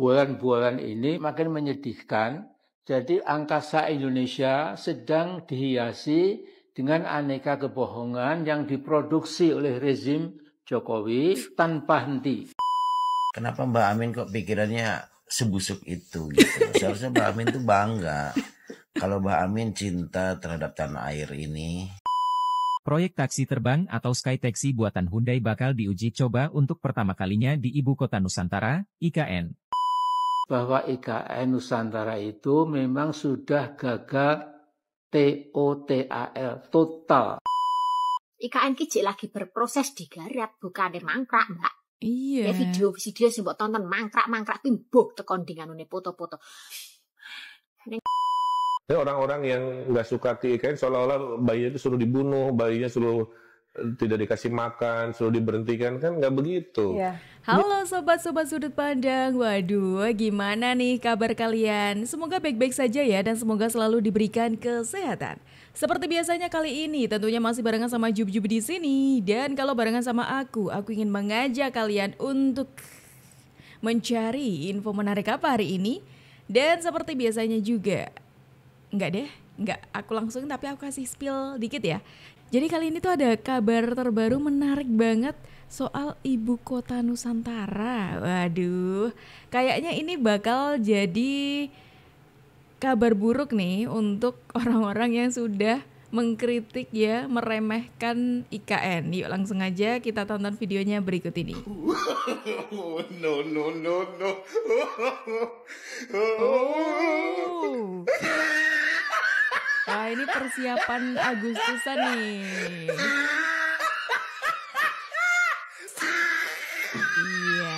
bulan-bulan ini makin menyedihkan. Jadi angkasa Indonesia sedang dihiasi dengan aneka kebohongan yang diproduksi oleh rezim Jokowi tanpa henti. Kenapa Mbak Amin kok pikirannya sebusuk itu gitu? Seharusnya Mbak Amin tuh bangga kalau Mbak Amin cinta terhadap tanah air ini. Proyek taksi terbang atau Sky Taxi buatan Hyundai bakal diuji coba untuk pertama kalinya di Ibu Kota Nusantara, IKN bahwa IKN Nusantara itu memang sudah gagal TOTAL total. IKN kecil lagi berproses digarap bukan mangkrak, Mbak. Iya. Ya video-video sih buat tonton mangkrak-mangkrak kuwi tekon dengan dinganune foto-foto. Orang-orang yang nggak suka IKN seolah-olah bayinya itu suruh dibunuh, bayinya suruh tidak dikasih makan, selalu diberhentikan kan nggak begitu. Ya. Halo sobat-sobat sudut pandang, waduh gimana nih kabar kalian? Semoga baik-baik saja ya dan semoga selalu diberikan kesehatan. Seperti biasanya kali ini tentunya masih barengan sama Jub-Jub di sini dan kalau barengan sama aku, aku ingin mengajak kalian untuk mencari info menarik apa hari ini dan seperti biasanya juga, nggak deh, Enggak, aku langsung tapi aku kasih spill dikit ya. Jadi kali ini tuh ada kabar terbaru menarik banget soal ibu kota Nusantara. Waduh, kayaknya ini bakal jadi kabar buruk nih untuk orang-orang yang sudah mengkritik ya, meremehkan IKN. Yuk langsung aja kita tonton videonya berikut ini. no no no no. Oh. Wah ini persiapan Agustusan nih. iya.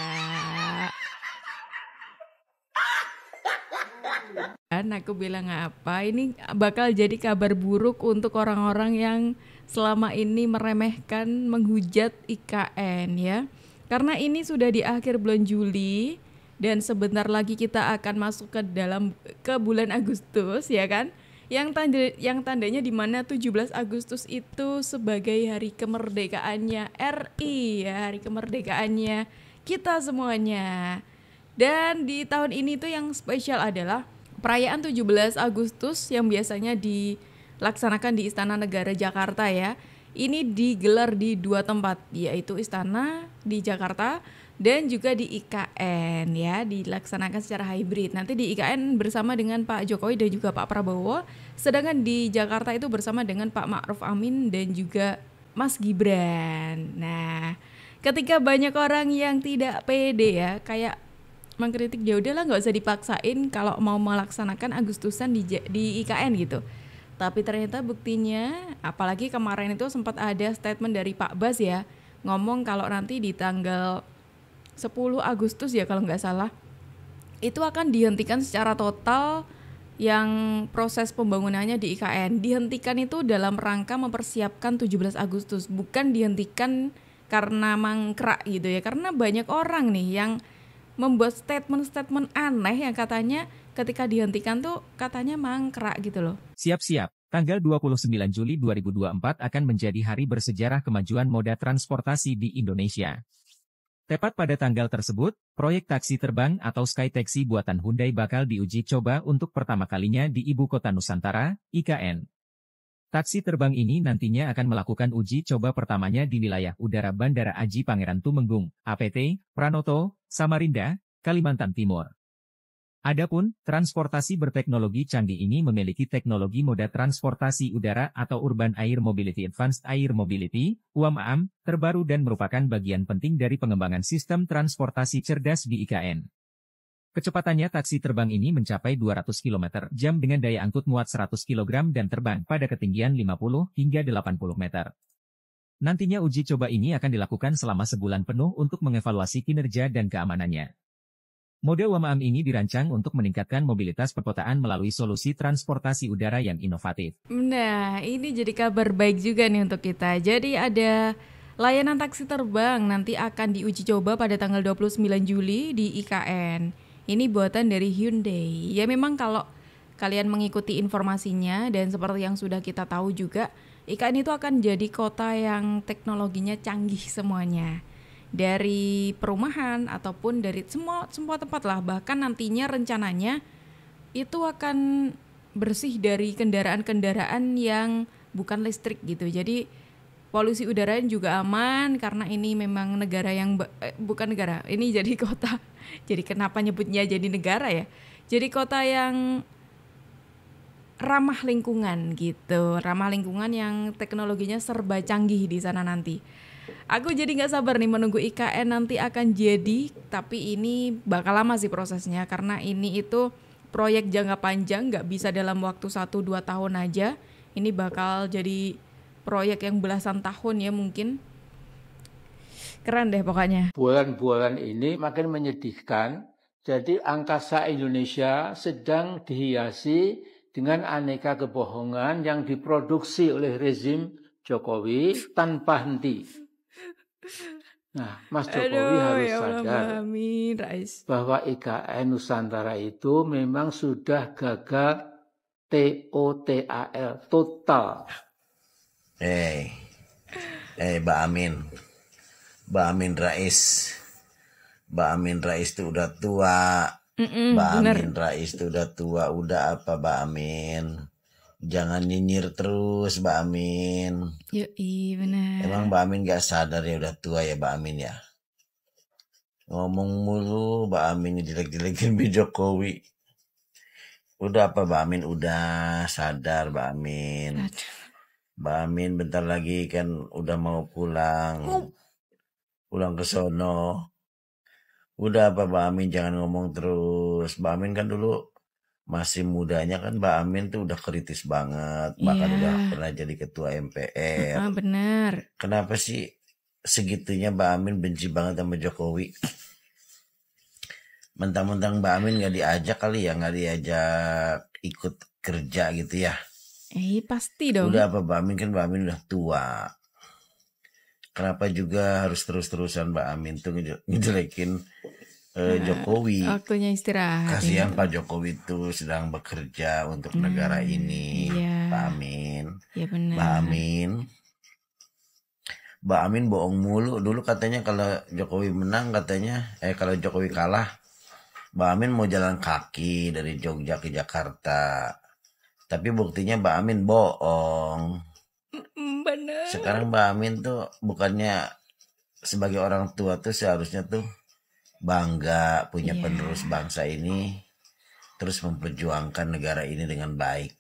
Dan aku bilang apa? Ini bakal jadi kabar buruk untuk orang-orang yang selama ini meremehkan, menghujat IKN ya. Karena ini sudah di akhir bulan Juli dan sebentar lagi kita akan masuk ke dalam ke bulan Agustus ya kan yang tanda yang tandanya di mana 17 Agustus itu sebagai hari kemerdekaannya RI ya, hari kemerdekaannya kita semuanya. Dan di tahun ini tuh yang spesial adalah perayaan 17 Agustus yang biasanya dilaksanakan di Istana Negara Jakarta ya. Ini digelar di dua tempat, yaitu istana di Jakarta dan juga di IKN ya dilaksanakan secara hybrid. Nanti di IKN bersama dengan Pak Jokowi dan juga Pak Prabowo, sedangkan di Jakarta itu bersama dengan Pak Ma'ruf Amin dan juga Mas Gibran. Nah, ketika banyak orang yang tidak pede ya, kayak mengkritik ya udahlah nggak usah dipaksain kalau mau melaksanakan Agustusan di di IKN gitu. Tapi ternyata buktinya, apalagi kemarin itu sempat ada statement dari Pak Bas ya, ngomong kalau nanti di tanggal 10 Agustus ya kalau nggak salah itu akan dihentikan secara total yang proses pembangunannya di IKN. Dihentikan itu dalam rangka mempersiapkan 17 Agustus, bukan dihentikan karena mangkrak gitu ya. Karena banyak orang nih yang membuat statement-statement aneh yang katanya ketika dihentikan tuh katanya mangkrak gitu loh. Siap-siap, tanggal 29 Juli 2024 akan menjadi hari bersejarah kemajuan moda transportasi di Indonesia. Tepat pada tanggal tersebut, proyek taksi terbang atau Sky Taxi buatan Hyundai bakal diuji coba untuk pertama kalinya di Ibu Kota Nusantara, IKN. Taksi terbang ini nantinya akan melakukan uji coba pertamanya di wilayah udara Bandara Aji Pangeran Tumenggung, APT, Pranoto, Samarinda, Kalimantan Timur. Adapun, transportasi berteknologi canggih ini memiliki teknologi moda transportasi udara atau Urban Air Mobility Advanced Air Mobility, (UAM) terbaru dan merupakan bagian penting dari pengembangan sistem transportasi cerdas di IKN. Kecepatannya taksi terbang ini mencapai 200 km jam dengan daya angkut muat 100 kg dan terbang pada ketinggian 50 hingga 80 meter. Nantinya uji coba ini akan dilakukan selama sebulan penuh untuk mengevaluasi kinerja dan keamanannya. Model Wamam ini dirancang untuk meningkatkan mobilitas perkotaan melalui solusi transportasi udara yang inovatif. Nah, ini jadi kabar baik juga nih untuk kita. Jadi ada layanan taksi terbang nanti akan diuji coba pada tanggal 29 Juli di IKN. Ini buatan dari Hyundai. Ya memang kalau kalian mengikuti informasinya dan seperti yang sudah kita tahu juga, IKN itu akan jadi kota yang teknologinya canggih semuanya dari perumahan ataupun dari semua semua tempat lah bahkan nantinya rencananya itu akan bersih dari kendaraan-kendaraan yang bukan listrik gitu. Jadi polusi udara juga aman karena ini memang negara yang eh, bukan negara, ini jadi kota. Jadi kenapa nyebutnya jadi negara ya? Jadi kota yang ramah lingkungan gitu, ramah lingkungan yang teknologinya serba canggih di sana nanti. Aku jadi nggak sabar nih menunggu IKN nanti akan jadi, tapi ini bakal lama sih prosesnya karena ini itu proyek jangka panjang, nggak bisa dalam waktu 1 dua tahun aja. Ini bakal jadi proyek yang belasan tahun ya mungkin. Keren deh pokoknya. Bulan-bulan ini makin menyedihkan. Jadi angkasa Indonesia sedang dihiasi dengan aneka kebohongan yang diproduksi oleh rezim Jokowi tanpa henti. Nah, Mas Jokowi Aduh, ya harus ya Allah, sadar amin, Rais. bahwa IKN Nusantara itu memang sudah gagal TOTAL total. Eh, hey. hey, eh, Mbak Amin, Mbak Amin Rais, Mbak Amin Rais itu udah tua, Mm-mm, Mbak Amin Rais itu udah tua, udah apa Mbak Amin? jangan nyinyir terus Mbak Amin. Yoi benar. Emang Mbak Amin gak sadar ya udah tua ya Mbak Amin ya. Ngomong mulu Mbak Amin jelek-jelekin Bi Jokowi. Udah apa Mbak Amin? Udah sadar Mbak Amin. Mbak Amin bentar lagi kan udah mau pulang. Oh. Pulang ke sono. Udah apa Mbak Amin jangan ngomong terus. Mbak Amin kan dulu masih mudanya kan Mbak Amin tuh udah kritis banget, iya. bahkan udah pernah jadi ketua MPR. Uh, ah, bener. Kenapa sih segitunya Mbak Amin benci banget sama Jokowi? Mentang-mentang Mbak Amin gak diajak kali ya, gak diajak ikut kerja gitu ya? Eh pasti dong. Udah apa Mbak Amin kan Mbak Amin udah tua. Kenapa juga harus terus-terusan Mbak Amin tuh ngejelekin eh, nah, Jokowi. Waktunya istirahat. Kasihan ya. Pak Jokowi itu sedang bekerja untuk hmm, negara ini. Ya. Pak Amin. Ya benar. Pak Amin. Mbak Amin bohong mulu. Dulu katanya kalau Jokowi menang katanya, eh kalau Jokowi kalah, Mbak Amin mau jalan kaki dari Jogja ke Jakarta. Tapi buktinya Mbak Amin bohong. Benar. Sekarang Mbak Amin tuh bukannya sebagai orang tua tuh seharusnya tuh bangga punya yeah. penerus bangsa ini terus memperjuangkan negara ini dengan baik.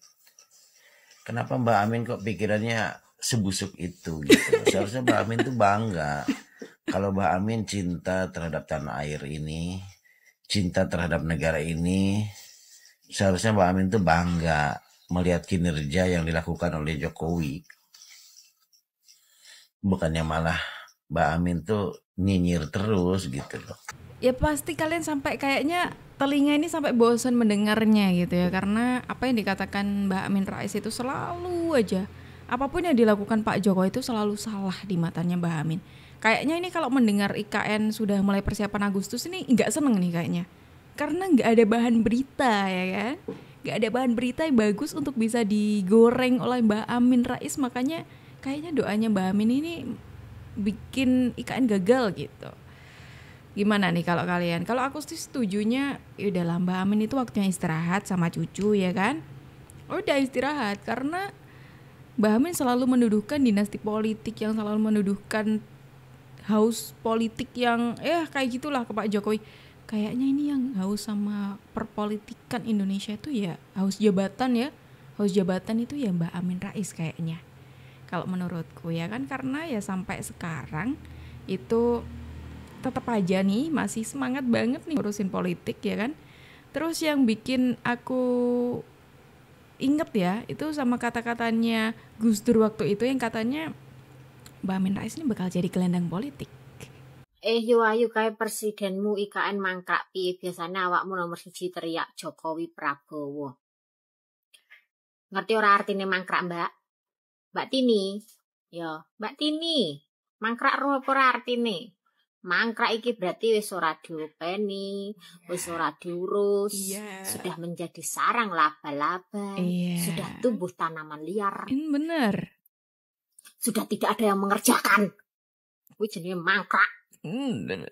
Kenapa Mbak Amin kok pikirannya sebusuk itu gitu? Seharusnya Mbak Amin tuh bangga kalau Mbak Amin cinta terhadap tanah air ini, cinta terhadap negara ini, seharusnya Mbak Amin tuh bangga melihat kinerja yang dilakukan oleh Jokowi. Bukannya malah Mbak Amin tuh nyinyir terus gitu loh ya pasti kalian sampai kayaknya telinga ini sampai bosan mendengarnya gitu ya karena apa yang dikatakan Mbak Amin Rais itu selalu aja apapun yang dilakukan Pak Jokowi itu selalu salah di matanya Mbak Amin. Kayaknya ini kalau mendengar IKN sudah mulai persiapan Agustus ini nggak seneng nih kayaknya karena nggak ada bahan berita ya kan nggak ada bahan berita yang bagus untuk bisa digoreng oleh Mbak Amin Rais makanya kayaknya doanya Mbak Amin ini bikin IKN gagal gitu gimana nih kalau kalian? Kalau aku sih setujunya ya udah Mbak Amin itu waktunya istirahat sama cucu ya kan? oh Udah istirahat karena Mbak Amin selalu menuduhkan dinasti politik yang selalu menuduhkan haus politik yang eh, kayak gitulah ke Pak Jokowi. Kayaknya ini yang haus sama perpolitikan Indonesia itu ya haus jabatan ya. Haus jabatan itu ya Mbak Amin Rais kayaknya. Kalau menurutku ya kan karena ya sampai sekarang itu tetap aja nih masih semangat banget nih ngurusin politik ya kan. Terus yang bikin aku inget ya itu sama kata-katanya Gus Dur waktu itu yang katanya Mbak Amin Rais ini bakal jadi gelendang politik. Eh yo ayu kayak presidenmu IKN mangkrak pi biasanya awakmu nomor siji teriak Jokowi Prabowo. Ngerti ora artine mangkrak, Mbak? Mbak Tini. Yo, Mbak Tini. Mangkrak rumah pura ora artine? mangkrak iki berarti wis ora diopeni, wis ora diurus, iya. sudah menjadi sarang laba-laba, yeah. sudah tumbuh tanaman liar. Kan bener. Sudah tidak ada yang mengerjakan. Kuwi jenenge mangkrak. Mm,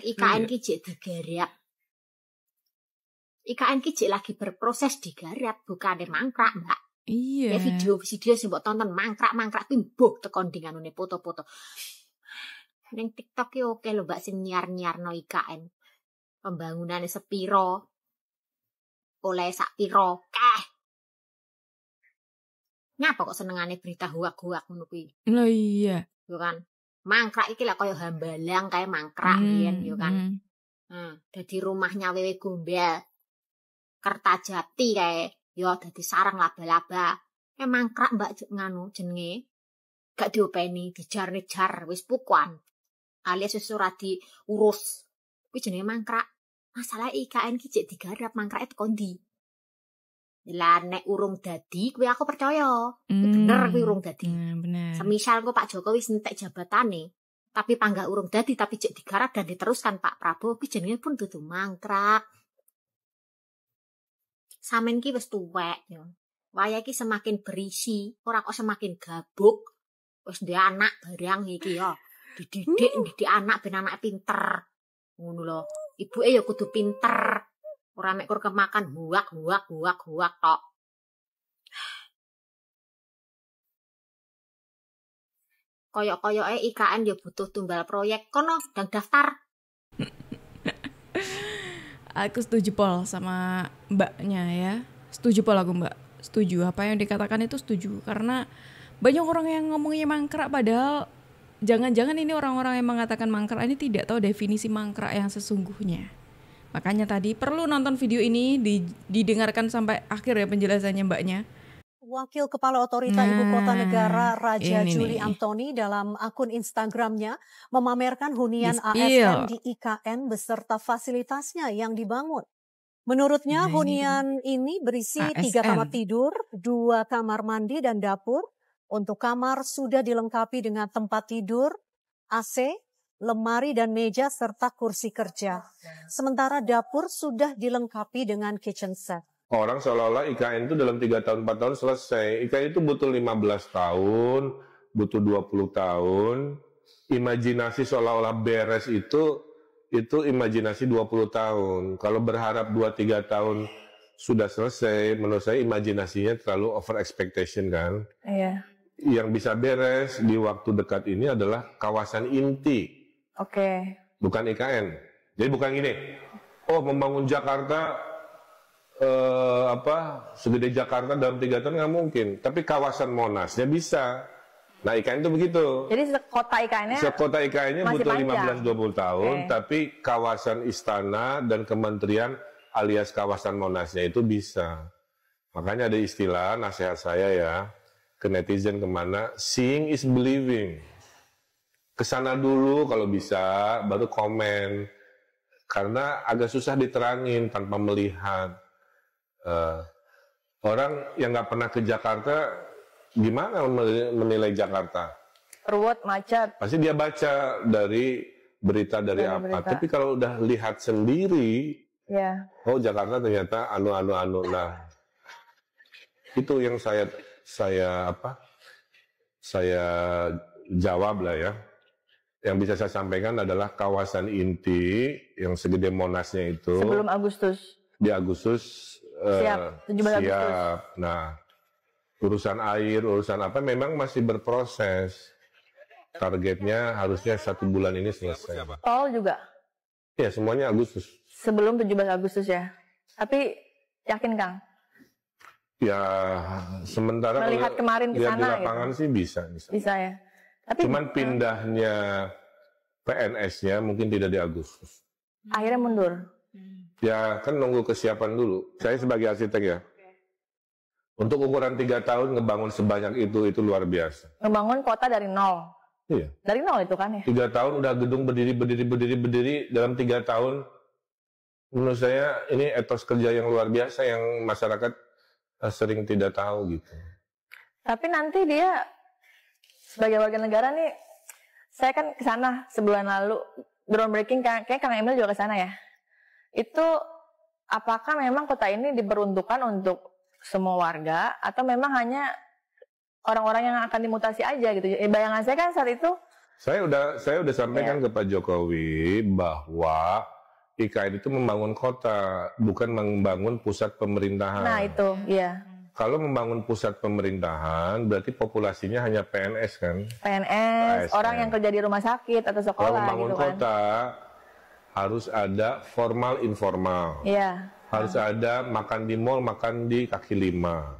IKN ki jek digarap. IKN ki jek lagi berproses digarap, bukan mangkrak, Mbak. Iya. Yeah. Ya video-video sing mbok tonton mangkrak-mangkrak kuwi mbok tekan dingane foto-foto. Neng TikTok ya oke lo mbak sing nyiar no IKN. pembangunan sepiro? Oleh sak piro keh. Ngapa kok senengane berita huak-huak ngono lo iya. Yo kan. Mangkrak iki lah koyo hambalang kayak mangkrak hmm, yen yo kan. Hmm. Hmm, dadi rumahnya wewe gombel. Kertajati kayak yo jadi sarang laba-laba. Emang krak mbak nganu jenenge gak diopeni dijar-jar wis pukuan alias susu ora diurus. Kuwi jenenge mangkrak. Masalah IKN ki cek digarap mangkrak itu e kondi. Lah nek urung dadi kuwi aku percaya. Mm. Bener kuwi urung dadi. Mm, bener. Semisal kok Pak Jokowi jabatan nih, tapi pangga urung dadi tapi cek digarap dan diteruskan Pak Prabowo kuwi jenenge pun dudu mangkrak. Samen ki wis tuwek ya. Waya semakin berisi, ora kok semakin gabuk. Wis dia anak barang iki ya dididik uh. didik anak ben anak pinter ngono lho ibuke ya kudu pinter ora mek kur kemakan buak buak buak buak kok, koyok-koyoke koyok IKN ya butuh tumbal proyek kono dan daftar aku setuju pol sama mbaknya ya setuju pol aku mbak setuju apa yang dikatakan itu setuju karena banyak orang yang ngomongnya mangkrak padahal jangan-jangan ini orang-orang yang mengatakan mangkrak ini tidak tahu definisi mangkrak yang sesungguhnya. Makanya tadi perlu nonton video ini didengarkan sampai akhir ya penjelasannya mbaknya. Wakil Kepala Otorita nah, Ibu Kota Negara Raja Juli nih. Antoni dalam akun Instagramnya memamerkan hunian Dispil. ASN di IKN beserta fasilitasnya yang dibangun. Menurutnya nah, hunian ini, ini berisi ASN. tiga kamar tidur, dua kamar mandi dan dapur, untuk kamar sudah dilengkapi dengan tempat tidur, AC, lemari dan meja serta kursi kerja. Sementara dapur sudah dilengkapi dengan kitchen set. Orang seolah-olah IKN itu dalam 3 tahun 4 tahun selesai. IKN itu butuh 15 tahun, butuh 20 tahun. Imajinasi seolah-olah beres itu itu imajinasi 20 tahun. Kalau berharap 2-3 tahun sudah selesai, menurut saya imajinasinya terlalu over expectation kan. Iya yang bisa beres di waktu dekat ini adalah kawasan inti. Oke. Okay. Bukan IKN. Jadi bukan gini. Oh, membangun Jakarta eh, apa segede Jakarta dalam tiga tahun nggak mungkin. Tapi kawasan Monasnya bisa. Nah IKN itu begitu. Jadi sekota IKN-nya Sekota IKN-nya butuh 15-20 tahun, okay. tapi kawasan istana dan kementerian alias kawasan Monasnya itu bisa. Makanya ada istilah nasihat saya ya, ke netizen kemana seeing is believing kesana dulu kalau bisa baru komen karena agak susah diterangin tanpa melihat uh, orang yang nggak pernah ke Jakarta gimana menilai Jakarta ruwet macet pasti dia baca dari berita dari, dari apa berita. tapi kalau udah lihat sendiri yeah. oh Jakarta ternyata anu anu anu nah itu yang saya saya apa saya jawab lah ya. Yang bisa saya sampaikan adalah kawasan inti yang segede Monasnya itu. Sebelum Agustus. Di Agustus. Eh, siap, uh, siap. Agustus. Nah, urusan air, urusan apa memang masih berproses. Targetnya harusnya satu bulan ini selesai. Tol juga? Ya, semuanya Agustus. Sebelum 17 Agustus ya. Tapi yakin Kang, Ya sementara melihat kemarin ke ya sana di gitu. lapangan gitu. sih bisa, bisa. Bisa ya. Tapi cuman eh, pindahnya PNS-nya mungkin tidak di Agustus. Akhirnya mundur. Ya kan nunggu kesiapan dulu. Saya sebagai arsitek ya. Untuk ukuran tiga tahun ngebangun sebanyak itu itu luar biasa. Ngebangun kota dari nol. Iya. Dari nol itu kan ya. Tiga tahun udah gedung berdiri berdiri berdiri berdiri dalam tiga tahun. Menurut saya ini etos kerja yang luar biasa yang masyarakat Eh, sering tidak tahu gitu. Tapi nanti dia sebagai warga negara nih, saya kan ke sana sebulan lalu groundbreaking kan, kayak Kang Emil juga ke sana ya. Itu apakah memang kota ini diperuntukkan untuk semua warga atau memang hanya orang-orang yang akan dimutasi aja gitu. Eh, bayangan saya kan saat itu saya udah saya udah sampaikan ya. ke Pak Jokowi bahwa IKN itu membangun kota, bukan membangun pusat pemerintahan. Nah itu, ya. Kalau membangun pusat pemerintahan, berarti populasinya hanya PNS kan? PNS, orang kan? yang kerja di rumah sakit atau sekolah. Kalau membangun gitu kan? kota, harus ada formal informal. Iya. Harus hmm. ada makan di mall, makan di kaki lima.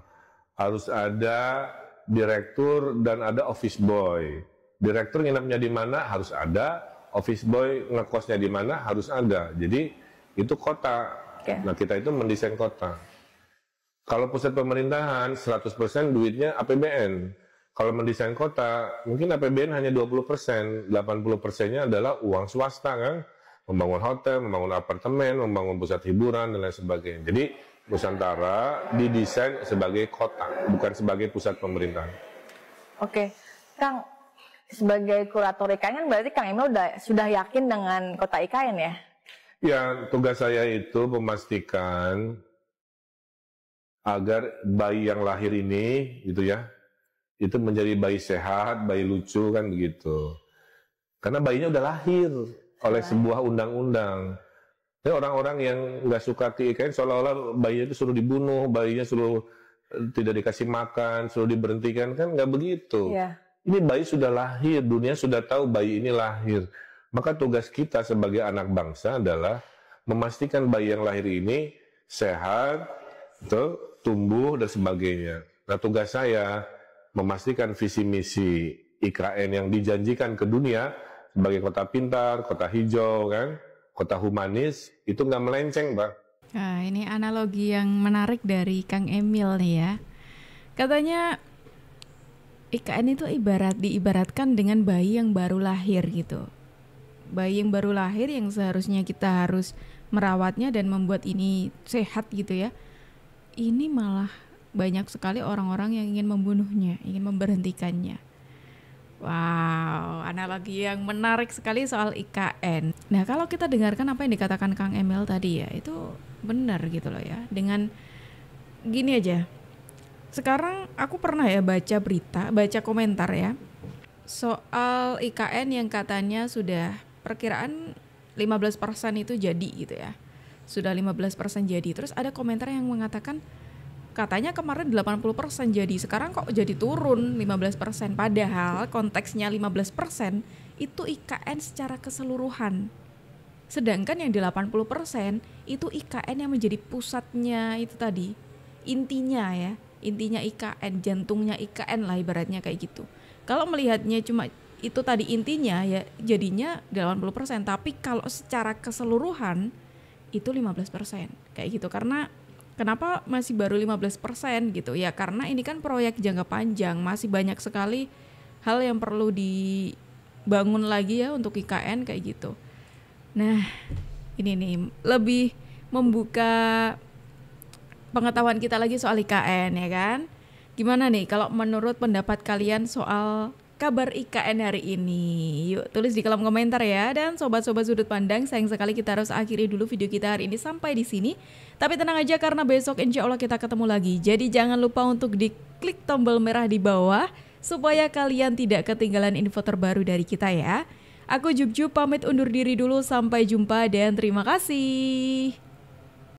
Harus ada direktur dan ada office boy. Direktur nginapnya di mana harus ada, office boy ngekosnya di mana harus ada. Jadi itu kota. Okay. Nah kita itu mendesain kota. Kalau pusat pemerintahan 100% duitnya APBN. Kalau mendesain kota, mungkin APBN hanya 20%, 80% nya adalah uang swasta kan. Membangun hotel, membangun apartemen, membangun pusat hiburan, dan lain sebagainya. Jadi Nusantara didesain sebagai kota, bukan sebagai pusat pemerintahan. Oke, okay. Kang, sebagai kurator IKN kan berarti Kang Emil udah, sudah yakin dengan kota IKN ya? Ya, tugas saya itu memastikan agar bayi yang lahir ini gitu ya, itu menjadi bayi sehat, bayi lucu kan begitu. Karena bayinya udah lahir oleh ya. sebuah undang-undang. Jadi orang-orang yang nggak suka ke IKN seolah-olah bayinya itu suruh dibunuh, bayinya suruh eh, tidak dikasih makan, suruh diberhentikan kan nggak begitu. Ya. Ini bayi sudah lahir, dunia sudah tahu bayi ini lahir. Maka tugas kita sebagai anak bangsa adalah memastikan bayi yang lahir ini sehat, tuh, tumbuh dan sebagainya. Nah tugas saya memastikan visi misi IKN yang dijanjikan ke dunia sebagai kota pintar, kota hijau kan, kota humanis itu nggak melenceng, Pak. Nah, ini analogi yang menarik dari Kang Emil nih ya. Katanya IKN itu ibarat diibaratkan dengan bayi yang baru lahir gitu. Bayi yang baru lahir yang seharusnya kita harus merawatnya dan membuat ini sehat gitu ya. Ini malah banyak sekali orang-orang yang ingin membunuhnya, ingin memberhentikannya. Wow, analogi yang menarik sekali soal IKN. Nah, kalau kita dengarkan apa yang dikatakan Kang Emil tadi ya, itu benar gitu loh ya. Dengan gini aja, sekarang aku pernah ya baca berita, baca komentar ya soal IKN yang katanya sudah perkiraan 15% itu jadi gitu ya. Sudah 15% jadi. Terus ada komentar yang mengatakan katanya kemarin 80% jadi, sekarang kok jadi turun 15%. Padahal konteksnya 15% itu IKN secara keseluruhan. Sedangkan yang di 80% itu IKN yang menjadi pusatnya itu tadi, intinya ya intinya IKN jantungnya IKN lah ibaratnya kayak gitu kalau melihatnya cuma itu tadi intinya ya jadinya 80% tapi kalau secara keseluruhan itu 15% kayak gitu karena kenapa masih baru 15% gitu ya karena ini kan proyek jangka panjang masih banyak sekali hal yang perlu dibangun lagi ya untuk IKN kayak gitu nah ini nih lebih membuka pengetahuan kita lagi soal IKN ya kan. Gimana nih kalau menurut pendapat kalian soal kabar IKN hari ini? Yuk tulis di kolom komentar ya. Dan sobat-sobat sudut pandang, sayang sekali kita harus akhiri dulu video kita hari ini sampai di sini. Tapi tenang aja karena besok insya Allah kita ketemu lagi. Jadi jangan lupa untuk di klik tombol merah di bawah supaya kalian tidak ketinggalan info terbaru dari kita ya. Aku Jubju pamit undur diri dulu sampai jumpa dan terima kasih.